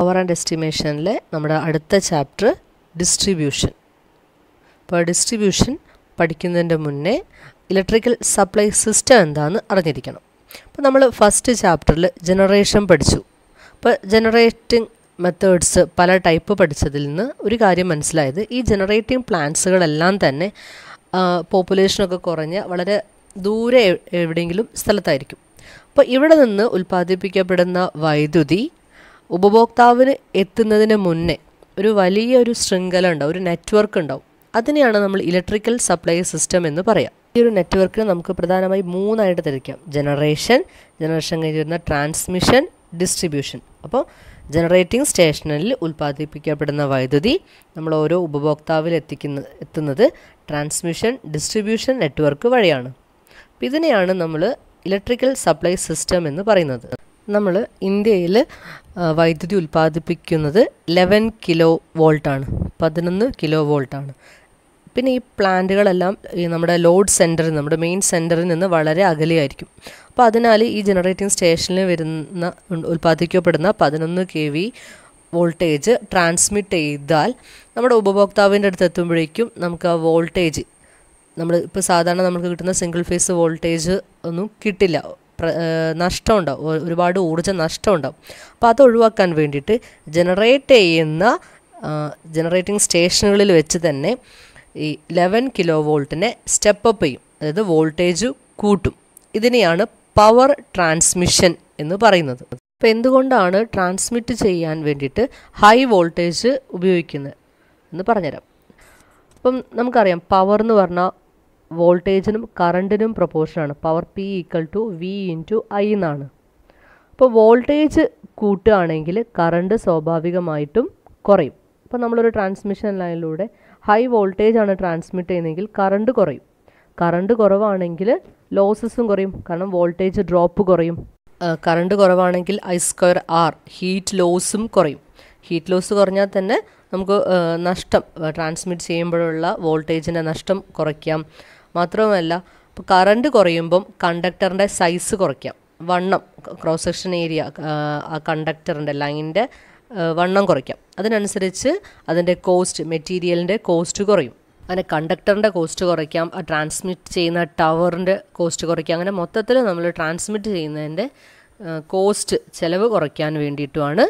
power and എസ്റ്റിമേഷനിലെ നമ്മുടെ അടുത്ത ചാപ്റ്റർ ഡിസ്ട്രിബ്യൂഷൻ അപ്പോൾ ഡിസ്ട്രിബ്യൂഷൻ പഠിക്കുന്നതിൻ്റെ മുന്നേ ഇലക്ട്രിക്കൽ സപ്ലൈ സിസ്റ്റം എന്താണെന്ന് അറിഞ്ഞിരിക്കണം അപ്പോൾ നമ്മൾ ഫസ്റ്റ് ചാപ്റ്ററിൽ ജനറേഷൻ പഠിച്ചു അപ്പോൾ ജനറേറ്റിംഗ് മെത്തേഡ്സ് പല ടൈപ്പ് പഠിച്ചതിൽ നിന്ന് ഒരു കാര്യം മനസ്സിലായത് ഈ ജനറേറ്റിംഗ് പ്ലാന്റ്സുകളെല്ലാം തന്നെ പോപ്പുലേഷനൊക്കെ കുറഞ്ഞ് വളരെ ദൂരെ എവിടെയെങ്കിലും സ്ഥലത്തായിരിക്കും അപ്പോൾ ഇവിടെ നിന്ന് ഉൽപ്പാദിപ്പിക്കപ്പെടുന്ന വൈദ്യുതി ഉപഭോക്താവിന് എത്തുന്നതിന് മുന്നേ ഒരു വലിയ ഒരു ശൃംഖല ഉണ്ടാവും ഒരു നെറ്റ്വർക്ക് ഉണ്ടാവും അതിനെയാണ് നമ്മൾ ഇലക്ട്രിക്കൽ സപ്ലൈ സിസ്റ്റം എന്ന് പറയാം ഈ ഒരു നെറ്റ്വർക്കിന് നമുക്ക് പ്രധാനമായി മൂന്നായിട്ട് തിരിക്കാം ജനറേഷൻ ജനറേഷൻ കഴിഞ്ഞ് വരുന്ന ട്രാൻസ്മിഷൻ ഡിസ്ട്രിബ്യൂഷൻ അപ്പോൾ ജനറേറ്റിംഗ് സ്റ്റേഷനിൽ ഉൽപ്പാദിപ്പിക്കപ്പെടുന്ന വൈദ്യുതി നമ്മൾ ഓരോ ഉപഭോക്താവിൽ എത്തിക്കുന്ന എത്തുന്നത് ട്രാൻസ്മിഷൻ ഡിസ്ട്രിബ്യൂഷൻ നെറ്റ്വർക്ക് വഴിയാണ് ഇതിനെയാണ് നമ്മൾ ഇലക്ട്രിക്കൽ സപ്ലൈ സിസ്റ്റം എന്ന് പറയുന്നത് നമ്മൾ ഇന്ത്യയിൽ വൈദ്യുതി ഉൽപ്പാദിപ്പിക്കുന്നത് ലെവൻ കിലോ വോൾട്ടാണ് പതിനൊന്ന് കിലോ വോൾട്ടാണ് പിന്നെ ഈ പ്ലാന്റുകളെല്ലാം ഈ നമ്മുടെ ലോഡ് സെൻറ്ററിൽ നമ്മുടെ മെയിൻ സെൻറ്ററിൽ നിന്ന് വളരെ അകലെയായിരിക്കും അപ്പോൾ അതിനാൽ ഈ ജനറേറ്റിംഗ് സ്റ്റേഷനിൽ വരുന്ന ഉൽപ്പാദിപ്പിക്കപ്പെടുന്ന പതിനൊന്ന് കെ വി വോൾട്ടേജ് ട്രാൻസ്മിറ്റ് ചെയ്താൽ നമ്മുടെ ഉപഭോക്താവിൻ്റെ അടുത്ത് എത്തുമ്പോഴേക്കും നമുക്ക് ആ വോൾട്ടേജ് നമ്മൾ ഇപ്പോൾ സാധാരണ നമുക്ക് കിട്ടുന്ന സിംഗിൾ ഫേസ് വോൾട്ടേജ് ഒന്നും കിട്ടില്ല നഷ്ടമുണ്ടാവും ഒരുപാട് ഊർജ്ജ നഷ്ടമുണ്ടാവും അപ്പോൾ അത് ഒഴിവാക്കാൻ വേണ്ടിയിട്ട് ജനറേറ്റ് ചെയ്യുന്ന ജനറേറ്റിംഗ് സ്റ്റേഷനുകളിൽ വെച്ച് തന്നെ ഈ ലെവൻ കിലോ വോൾട്ടിനെ സ്റ്റെപ്പ് അപ്പ് ചെയ്യും അതായത് വോൾട്ടേജ് കൂട്ടും ഇതിനെയാണ് പവർ ട്രാൻസ്മിഷൻ എന്ന് പറയുന്നത് അപ്പോൾ എന്തുകൊണ്ടാണ് ട്രാൻസ്മിറ്റ് ചെയ്യാൻ വേണ്ടിയിട്ട് ഹൈ വോൾട്ടേജ് ഉപയോഗിക്കുന്നത് എന്ന് പറഞ്ഞുതരാം അപ്പം നമുക്കറിയാം പവർ എന്ന് പറഞ്ഞാൽ വോൾട്ടേജിനും കറണ്ടിനും പ്രപ്പോർഷനാണ് power P equal to V into I എന്നാണ് അപ്പോൾ വോൾട്ടേജ് കൂട്ടുകയാണെങ്കിൽ കറണ്ട് സ്വാഭാവികമായിട്ടും കുറയും അപ്പോൾ നമ്മളൊരു ട്രാൻസ്മിഷൻ ലൈനിലൂടെ ഹൈ വോൾട്ടേജ് ആണ് ട്രാൻസ്മിറ്റ് ചെയ്യുന്നതെങ്കിൽ കറണ്ട് കുറയും കറണ്ട് കുറവാണെങ്കിൽ ലോസസും കുറയും കാരണം വോൾട്ടേജ് ഡ്രോപ്പ് കുറയും കറണ്ട് കുറവാണെങ്കിൽ ഐ സ്ക്വയർ ആർ ഹീറ്റ് ലോസും കുറയും ഹീറ്റ് ലോസ് കുറഞ്ഞാൽ തന്നെ നമുക്ക് നഷ്ടം ട്രാൻസ്മിറ്റ് ചെയ്യുമ്പോഴുള്ള വോൾട്ടേജിൻ്റെ നഷ്ടം കുറയ്ക്കാം മാത്രവുമല്ല ഇപ്പോൾ കറണ്ട് കുറയുമ്പം കണ്ടക്ടറിൻ്റെ സൈസ് കുറയ്ക്കാം വണ്ണം ക്രോസ് സെക്ഷൻ ഏരിയ ആ കണ്ടക്ടറിൻ്റെ ലൈനിൻ്റെ വണ്ണം കുറയ്ക്കാം അതിനനുസരിച്ച് അതിൻ്റെ കോസ്റ്റ് മെറ്റീരിയലിൻ്റെ കോസ്റ്റ് കുറയും അങ്ങനെ കണ്ടക്ടറിൻ്റെ കോസ്റ്റ് കുറയ്ക്കാം ട്രാൻസ്മിറ്റ് ചെയ്യുന്ന ടവറിൻ്റെ കോസ്റ്റ് കുറയ്ക്കാം അങ്ങനെ മൊത്തത്തിൽ നമ്മൾ ട്രാൻസ്മിറ്റ് ചെയ്യുന്നതിൻ്റെ കോസ്റ്റ് ചിലവ് കുറയ്ക്കാൻ വേണ്ടിയിട്ടുമാണ്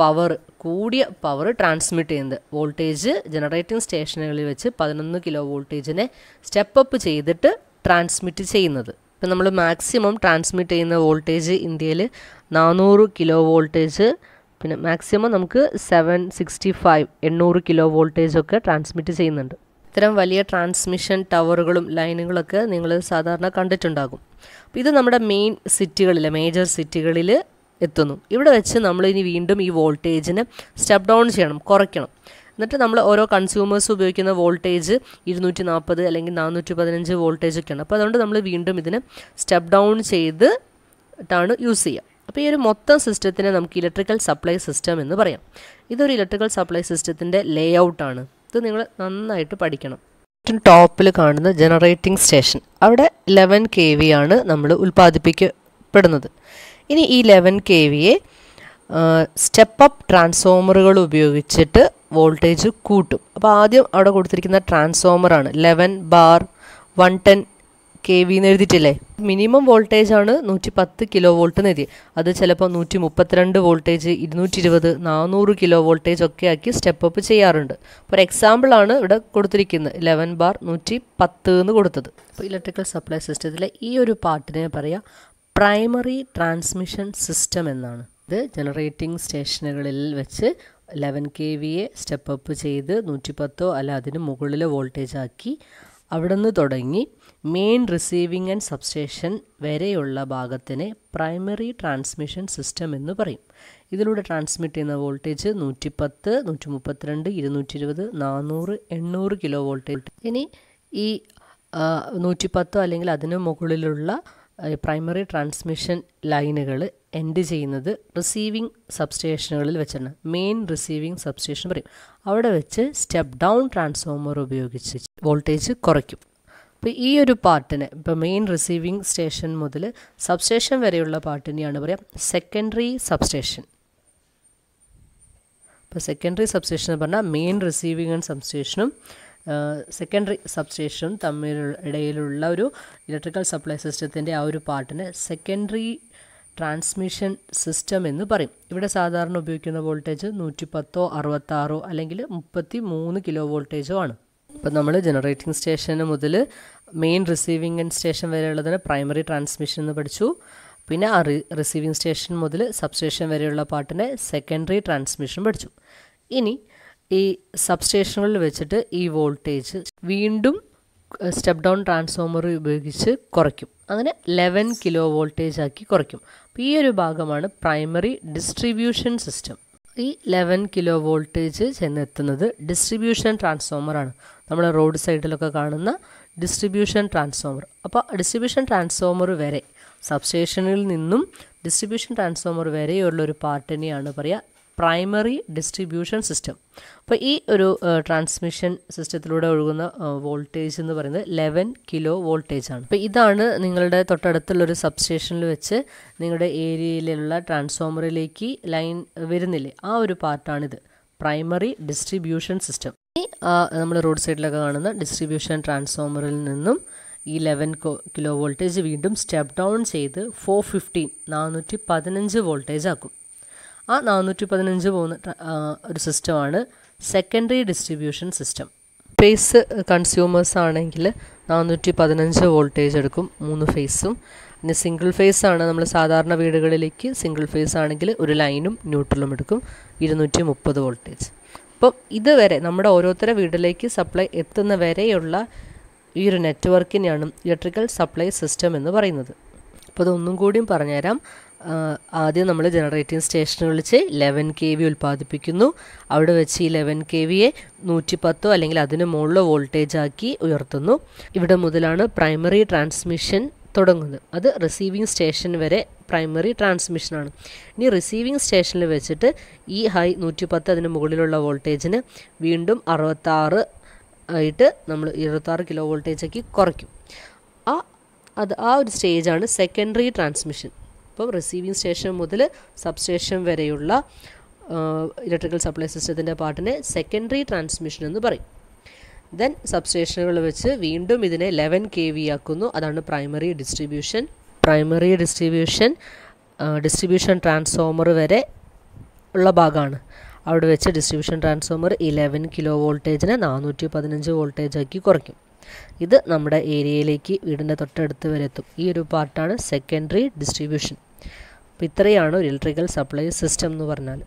പവർ കൂടിയ പവർ ട്രാൻസ്മിറ്റ് ചെയ്യുന്നത് വോൾട്ടേജ് ജനറേറ്റിംഗ് സ്റ്റേഷനുകളിൽ വെച്ച് പതിനൊന്ന് കിലോ വോൾട്ടേജിനെ സ്റ്റെപ്പ് അപ്പ് ചെയ്തിട്ട് ട്രാൻസ്മിറ്റ് ചെയ്യുന്നത് ഇപ്പം നമ്മൾ മാക്സിമം ട്രാൻസ്മിറ്റ് ചെയ്യുന്ന വോൾട്ടേജ് ഇന്ത്യയിൽ നാനൂറ് കിലോ വോൾട്ടേജ് പിന്നെ മാക്സിമം നമുക്ക് സെവൻ സിക്സ്റ്റി ഫൈവ് എണ്ണൂറ് കിലോ വോൾട്ടേജൊക്കെ ട്രാൻസ്മിറ്റ് ചെയ്യുന്നുണ്ട് ഇത്തരം വലിയ ട്രാൻസ്മിഷൻ ടവറുകളും ലൈനുകളൊക്കെ നിങ്ങൾ സാധാരണ കണ്ടിട്ടുണ്ടാകും ഇത് നമ്മുടെ മെയിൻ സിറ്റികളിലെ മേജർ സിറ്റികളിൽ എത്തുന്നു ഇവിടെ വെച്ച് നമ്മൾ ഇനി വീണ്ടും ഈ വോൾട്ടേജിനെ സ്റ്റെപ്പ് ഡൗൺ ചെയ്യണം കുറയ്ക്കണം എന്നിട്ട് നമ്മൾ ഓരോ കൺസ്യൂമേഴ്സ് ഉപയോഗിക്കുന്ന വോൾട്ടേജ് ഇരുന്നൂറ്റി നാൽപ്പത് അല്ലെങ്കിൽ നാനൂറ്റി പതിനഞ്ച് വോൾട്ടേജ് ഒക്കെയാണ് അപ്പോൾ അതുകൊണ്ട് നമ്മൾ വീണ്ടും ഇതിനെ സ്റ്റെപ്പ് ഡൗൺ ചെയ്ത് ട്ടാണ് യൂസ് ചെയ്യുക അപ്പോൾ ഈ ഒരു മൊത്തം സിസ്റ്റത്തിനെ നമുക്ക് ഇലക്ട്രിക്കൽ സപ്ലൈ സിസ്റ്റം എന്ന് പറയാം ഇതൊരു ഇലക്ട്രിക്കൽ സപ്ലൈ സിസ്റ്റത്തിൻ്റെ ലേ ഔട്ടാണ് ഇത് നിങ്ങൾ നന്നായിട്ട് പഠിക്കണം ഏറ്റവും ടോപ്പിൽ കാണുന്ന ജനറേറ്റിംഗ് സ്റ്റേഷൻ അവിടെ ഇലവൻ കെ വി ആണ് നമ്മൾ ഉൽപ്പാദിപ്പിക്കപ്പെടുന്നത് ഇനി ഈ ലെവൻ കെ വിയെ സ്റ്റെപ്പ് അപ്പ് ട്രാൻസ്ഫോമറുകൾ ഉപയോഗിച്ചിട്ട് വോൾട്ടേജ് കൂട്ടും അപ്പോൾ ആദ്യം അവിടെ കൊടുത്തിരിക്കുന്ന ട്രാൻസ്ഫോമറാണ് eleven bar one ten K V എന്ന് എഴുതിയിട്ടില്ലേ മിനിമം വോൾട്ടേജ് ആണ് നൂറ്റി പത്ത് കിലോ വോൾട്ട് എന്ന് എഴുതി അത് ചിലപ്പോൾ നൂറ്റി മുപ്പത്തിരണ്ട് വോൾട്ടേജ് ഇരുന്നൂറ്റി ഇരുപത് നാനൂറ് കിലോ വോൾട്ടേജ് ഒക്കെ ആക്കി സ്റ്റെപ്പ് അപ്പ് ചെയ്യാറുണ്ട് എക്സാമ്പിൾ എക്സാമ്പിളാണ് ഇവിടെ കൊടുത്തിരിക്കുന്നത് ലെവൻ ബാർ നൂറ്റി പത്ത് എന്ന് കൊടുത്തത് അപ്പോൾ ഇലക്ട്രിക്കൽ സപ്ലൈ സിസ്റ്റത്തിലെ ഈ ഒരു പാർട്ടിനെ പറയാം പ്രൈമറി ട്രാൻസ്മിഷൻ സിസ്റ്റം എന്നാണ് ഇത് ജനറേറ്റിംഗ് സ്റ്റേഷനുകളിൽ വെച്ച് ലെവൻ കെ വിയെ സ്റ്റെപ്പ് അപ്പ് ചെയ്ത് നൂറ്റിപ്പത്തോ അല്ല അതിന് മുകളിലോ വോൾട്ടേജ് ആക്കി അവിടെ നിന്ന് തുടങ്ങി മെയിൻ റിസീവിംഗ് ആൻഡ് സബ്സ്റ്റേഷൻ വരെയുള്ള ഭാഗത്തിനെ പ്രൈമറി ട്രാൻസ്മിഷൻ സിസ്റ്റം എന്ന് പറയും ഇതിലൂടെ ട്രാൻസ്മിറ്റ് ചെയ്യുന്ന വോൾട്ടേജ് നൂറ്റിപ്പത്ത് നൂറ്റി മുപ്പത്തിരണ്ട് ഇരുന്നൂറ്റി ഇരുപത് നാനൂറ് എണ്ണൂറ് കിലോ വോൾട്ടേജ് ഇനി ഈ നൂറ്റിപ്പത്തോ അല്ലെങ്കിൽ അതിന് മുകളിലുള്ള പ്രൈമറി ട്രാൻസ്മിഷൻ ലൈനുകൾ എൻഡ് ചെയ്യുന്നത് റിസീവിങ് സബ്സ്റ്റേഷനുകളിൽ വെച്ചാണ് മെയിൻ റിസീവിങ് സബ്സ്റ്റേഷൻ പറയും അവിടെ വെച്ച് സ്റ്റെപ്പ് ഡൗൺ ട്രാൻസ്ഫോമർ ഉപയോഗിച്ച് വോൾട്ടേജ് കുറയ്ക്കും അപ്പോൾ ഈ ഒരു പാർട്ടിന് ഇപ്പോൾ മെയിൻ റിസീവിങ് സ്റ്റേഷൻ മുതൽ സബ്സ്റ്റേഷൻ വരെയുള്ള പാർട്ടിനെയാണ് പറയാം സെക്കൻഡറി സബ്സ്റ്റേഷൻ ഇപ്പോൾ സെക്കൻഡറി സബ്സ്റ്റേഷൻ എന്ന് പറഞ്ഞാൽ മെയിൻ റിസീവിങ് ആൻഡ് സബ്സ്റ്റേഷനും സെക്കൻഡറി സബ്സ്റ്റേഷനും തമ്മിൽ ഇടയിലുള്ള ഒരു ഇലക്ട്രിക്കൽ സപ്ലൈ സിസ്റ്റത്തിൻ്റെ ആ ഒരു പാർട്ടിനെ സെക്കൻഡറി ട്രാൻസ്മിഷൻ സിസ്റ്റം എന്ന് പറയും ഇവിടെ സാധാരണ ഉപയോഗിക്കുന്ന വോൾട്ടേജ് നൂറ്റി പത്തോ അറുപത്താറോ അല്ലെങ്കിൽ മുപ്പത്തി മൂന്ന് കിലോ വോൾട്ടേജോ ആണ് അപ്പോൾ നമ്മൾ ജനറേറ്റിംഗ് സ്റ്റേഷന് മുതൽ മെയിൻ റിസീവിംഗ് സ്റ്റേഷൻ വരെയുള്ളതിന് പ്രൈമറി ട്രാൻസ്മിഷൻ എന്ന് പഠിച്ചു പിന്നെ ആ റിസീവിംഗ് സ്റ്റേഷൻ മുതൽ സബ്സ്റ്റേഷൻ വരെയുള്ള പാട്ടിനെ സെക്കൻഡറി ട്രാൻസ്മിഷൻ പഠിച്ചു ഇനി ഈ സബ്സ്റ്റേഷനുകളിൽ വെച്ചിട്ട് ഈ വോൾട്ടേജ് വീണ്ടും സ്റ്റെപ്പ് ഡൗൺ ട്രാൻസ്ഫോമർ ഉപയോഗിച്ച് കുറയ്ക്കും അങ്ങനെ ലെവൻ കിലോ വോൾട്ടേജ് ആക്കി കുറയ്ക്കും അപ്പോൾ ഈ ഒരു ഭാഗമാണ് പ്രൈമറി ഡിസ്ട്രിബ്യൂഷൻ സിസ്റ്റം ഈ ലെവൻ കിലോ വോൾട്ടേജ് ചെന്നെത്തുന്നത് ഡിസ്ട്രിബ്യൂഷൻ ട്രാൻസ്ഫോമറാണ് നമ്മൾ റോഡ് സൈഡിലൊക്കെ കാണുന്ന ഡിസ്ട്രിബ്യൂഷൻ ട്രാൻസ്ഫോമർ അപ്പോൾ ഡിസ്ട്രിബ്യൂഷൻ ട്രാൻസ്ഫോമർ വരെ സബ്സ്റ്റേഷനിൽ നിന്നും ഡിസ്ട്രിബ്യൂഷൻ ട്രാൻസ്ഫോമർ വരെയുള്ളൊരു പാർട്ടിനെയാണ് പറയുക പ്രൈമറി ഡിസ്ട്രിബ്യൂഷൻ സിസ്റ്റം അപ്പോൾ ഈ ഒരു ട്രാൻസ്മിഷൻ സിസ്റ്റത്തിലൂടെ ഒഴുകുന്ന വോൾട്ടേജ് എന്ന് പറയുന്നത് ലെവൻ കിലോ വോൾട്ടേജ് ആണ് അപ്പോൾ ഇതാണ് നിങ്ങളുടെ തൊട്ടടുത്തുള്ള ഒരു സബ്സ്റ്റേഷനിൽ വെച്ച് നിങ്ങളുടെ ഏരിയയിലുള്ള ട്രാൻസ്ഫോമറിലേക്ക് ലൈൻ വരുന്നില്ലേ ആ ഒരു പാർട്ടാണിത് പ്രൈമറി ഡിസ്ട്രിബ്യൂഷൻ സിസ്റ്റം നമ്മൾ റോഡ് സൈഡിലൊക്കെ കാണുന്ന ഡിസ്ട്രിബ്യൂഷൻ ട്രാൻസ്ഫോമറിൽ നിന്നും ഈ ലെവൻ കിലോ വോൾട്ടേജ് വീണ്ടും സ്റ്റെപ്പ് ഡൗൺ ചെയ്ത് ഫോർ ഫിഫ്റ്റീൻ നാനൂറ്റി പതിനഞ്ച് വോൾട്ടേജ് ആക്കും ആ നാനൂറ്റി പതിനഞ്ച് പോകുന്ന ഒരു സിസ്റ്റമാണ് secondary distribution system phase consumers ആണെങ്കിൽ നാനൂറ്റി പതിനഞ്ച് വോൾട്ടേജ് എടുക്കും മൂന്ന് ഫേസും പിന്നെ സിംഗിൾ ഫേസ് ആണ് നമ്മൾ സാധാരണ വീടുകളിലേക്ക് സിംഗിൾ ഫേസ് ആണെങ്കിൽ ഒരു ലൈനും ന്യൂട്രലും എടുക്കും ഇരുന്നൂറ്റി മുപ്പത് വോൾട്ടേജ് അപ്പം ഇതുവരെ നമ്മുടെ ഓരോരുത്തര വീട്ടിലേക്ക് സപ്ലൈ എത്തുന്ന വരെയുള്ള ഈ ഒരു നെറ്റ്വർക്കിനെയാണ് ഇലക്ട്രിക്കൽ സപ്ലൈ സിസ്റ്റം എന്ന് പറയുന്നത് അപ്പോൾ അതൊന്നും കൂടിയും പറഞ്ഞുതരാം ആദ്യം നമ്മൾ ജനറേറ്റിംഗ് സ്റ്റേഷൻ വിളിച്ച് ലെവൻ കെ വി ഉൽപ്പാദിപ്പിക്കുന്നു അവിടെ വെച്ച് ഈ ലെവൻ കെ വിയെ നൂറ്റിപ്പത്തോ അല്ലെങ്കിൽ അതിന് മുകളിലോ വോൾട്ടേജാക്കി ഉയർത്തുന്നു ഇവിടെ മുതലാണ് പ്രൈമറി ട്രാൻസ്മിഷൻ തുടങ്ങുന്നത് അത് റിസീവിങ് സ്റ്റേഷൻ വരെ പ്രൈമറി ട്രാൻസ്മിഷനാണ് ഇനി റിസീവിങ് സ്റ്റേഷനിൽ വെച്ചിട്ട് ഈ ഹൈ നൂറ്റിപ്പത്ത് അതിന് മുകളിലുള്ള വോൾട്ടേജിന് വീണ്ടും അറുപത്താറ് ആയിട്ട് നമ്മൾ ഇരുപത്താറ് കിലോ വോൾട്ടേജാക്കി കുറയ്ക്കും ആ അത് ആ ഒരു സ്റ്റേജാണ് സെക്കൻഡറി ട്രാൻസ്മിഷൻ അപ്പം റിസീവിങ് സ്റ്റേഷൻ മുതൽ സബ് സ്റ്റേഷൻ വരെയുള്ള ഇലക്ട്രിക്കൽ സപ്ലൈ സിസ്റ്റത്തിൻ്റെ പാർട്ടിനെ സെക്കൻഡറി ട്രാൻസ്മിഷൻ എന്ന് പറയും ദെൻ സബ് സ്റ്റേഷനുകൾ വെച്ച് വീണ്ടും ഇതിനെ ലെവൻ കെ വി ആക്കുന്നു അതാണ് primary distribution primary distribution distribution transformer വരെ ഉള്ള ഭാഗമാണ് അവിടെ വെച്ച് ഡിസ്ട്രിബ്യൂഷൻ ട്രാൻസ്ഫോമർ ഇലവൻ കിലോ വോൾട്ടേജിനെ നാനൂറ്റി പതിനഞ്ച് വോൾട്ടേജാക്കി കുറയ്ക്കും ഇത് നമ്മുടെ ഏരിയയിലേക്ക് വീടിൻ്റെ തൊട്ടടുത്ത് വരെ എത്തും ഈ ഒരു പാർട്ടാണ് സെക്കൻഡറി ഡിസ്ട്രിബ്യൂഷൻ അപ്പോൾ ഇത്രയാണ് ഒരു ഇലക്ട്രിക്കൽ സപ്ലൈ സിസ്റ്റം എന്ന് പറഞ്ഞാൽ